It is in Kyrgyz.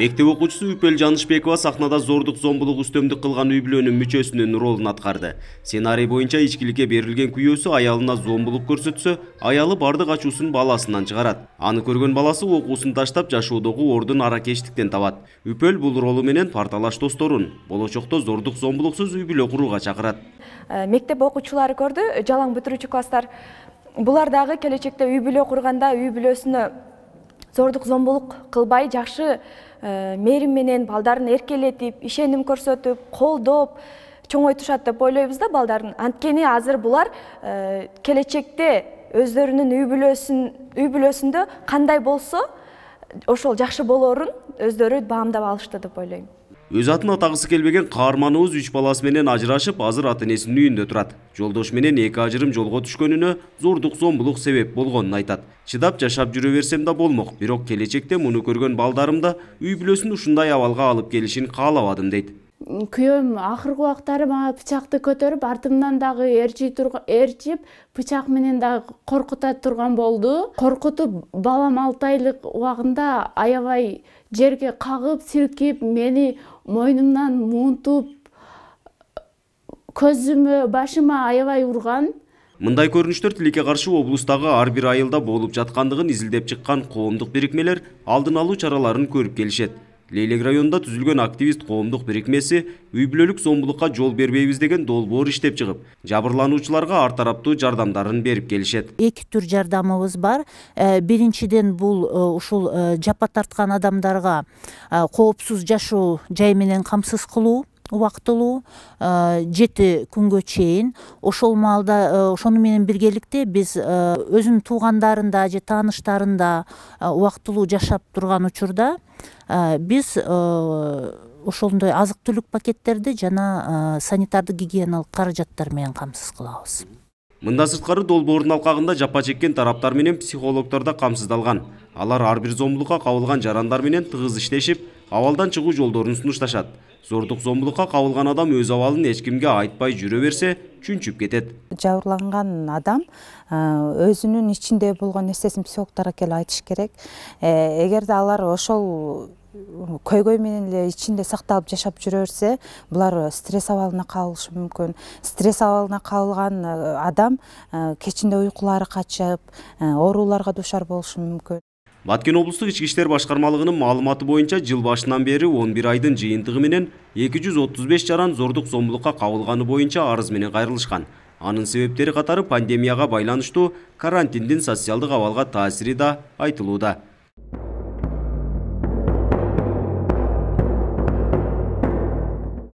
мектеп окуучусу үпөл жанышбекова сахнада зордук зомбулук үстөмдүк кылган үй бүлөнүн мүчөсүнүн ролун аткарды сценарий боюнча ичкиликке берилген күйөөсү аялына зомбулук көрсөтсө аялы бардык ачуусун баласынан чыгарат аны көргөн баласы окуусун таштап жашоодогу ордун аракечтиктен табат үпөл бул ролу менен парталаш досторун болочокто зордук зомбулуксуз үй бүлө курууга чакырат э, мектеп окуучулары көрдү э, жалаң бүтүрүүчү класстар булар дагы келечекте үй бүлө курганда үй бүлөсүнө зордук зомбулук кылбай жакшы э, мээрим менен балдарын эркелетип ишеним көрсөтүп колдоп чоңойтушат деп ойлойбуз да балдарын анткени азыр булар э, келечекте өздөрүнүн үй бүлөсүн үй бүлөсүндө кандай болсо ошол жакшы болорун өздөрү баамдап алышты деп ойлойм өз атын атағысы келбеген қарманы өз үш баласы ажырашып азыр ата энесинин үйүндө турат жолдошу менен эки ажырым жолго түшкөнүнө зордук зомбулук себеп болғанын айтат Шыдап жашап жүрө берсем да болмок бирок келечекте муну көргөн балдарым да үй бүлөсүн ушундай абалга алып келишин каалабадым дейт күйөөм акыркы убактары мага бычакты көтөрүп артымдан дагы ээрчийтурган ээрчип бычак менен дагы коркута турган болду коркутуп балам алты айлык убагында аябай жерге кагып силкип мени мойнумдан муунтуп көзүмө башыма аябай урган мындай көрүнүштөр тилекке каршы облустагы ар бир айылда болуп жаткандыгын изилдеп чыккан коомдук бирикмелер алдын алуу чараларын көрүп келишет лейлек районда түзілген активист қоғамдық бірікмесі үй бүлөлүк жол бербейбиз деген долбоор іштеп чыгып жабырлануучуларга ар жардамдарын беріп келишет Екі түр жардамыбыз бар ә, биринчиден бұл ә, ушул ә, жапа тартқан адамдарга коопсуз жашу жай менен камсыз убактылуу э, жети күнгө чейин ошол маалда э, ошону менен биргеликте биз э, өзүнүн туугандарында же тааныштарында убактылуу жашап турган учурда биз ошондой азык түлүк пакеттерди жана санитардык гигиеналык каражаттар менен камсыз кылабыз мындан сырткары долбоордун алқағында жапа чеккен тараптар менен психологтарда қамсыздалған. алар ар бир қауылған жарандар менен тыгыз иштешип абалдан чыгуу жолдорун сунушташат зордук зомбулукка қауылған адам өз авалын ешкімге айтпай жүрө берсе чүнчүп кетет Жауырланған адам э, өзінің ішінде болған естесін психологдорго келип айтыш керек э, эгерде алар ошол көйгөй менен эле ичинде сакталып жашап жүрө берсе булар стресс абалына кабылышы мүмкүн стресс абалына кабылган э, адам э, кечинде уйкулары качып э, ооруларга дуушар болушу мүмкүн баткен облустук ички иштер башкармалыгынын маалыматы боюнча жыл башынан бери он бир айдын жыйынтыгы менен эки жүз отуз беш жаран зордук зомбулукка кабылганы боюнча арыз менен кайрылышкан анын себептери катары пандемияга байланыштуу карантиндин социалдык абалга таасири да айтылууда